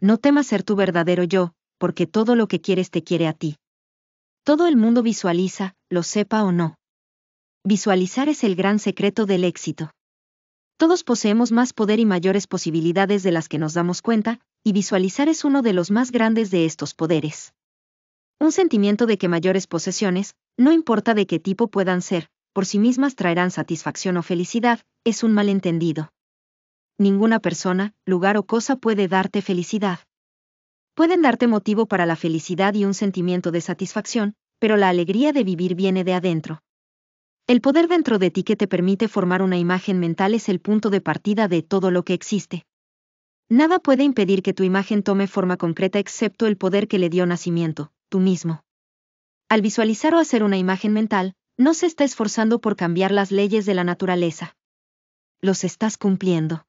No temas ser tu verdadero yo, porque todo lo que quieres te quiere a ti. Todo el mundo visualiza, lo sepa o no. Visualizar es el gran secreto del éxito. Todos poseemos más poder y mayores posibilidades de las que nos damos cuenta, y visualizar es uno de los más grandes de estos poderes. Un sentimiento de que mayores posesiones, no importa de qué tipo puedan ser, por sí mismas traerán satisfacción o felicidad, es un malentendido ninguna persona, lugar o cosa puede darte felicidad. Pueden darte motivo para la felicidad y un sentimiento de satisfacción, pero la alegría de vivir viene de adentro. El poder dentro de ti que te permite formar una imagen mental es el punto de partida de todo lo que existe. Nada puede impedir que tu imagen tome forma concreta excepto el poder que le dio nacimiento, tú mismo. Al visualizar o hacer una imagen mental, no se está esforzando por cambiar las leyes de la naturaleza. Los estás cumpliendo.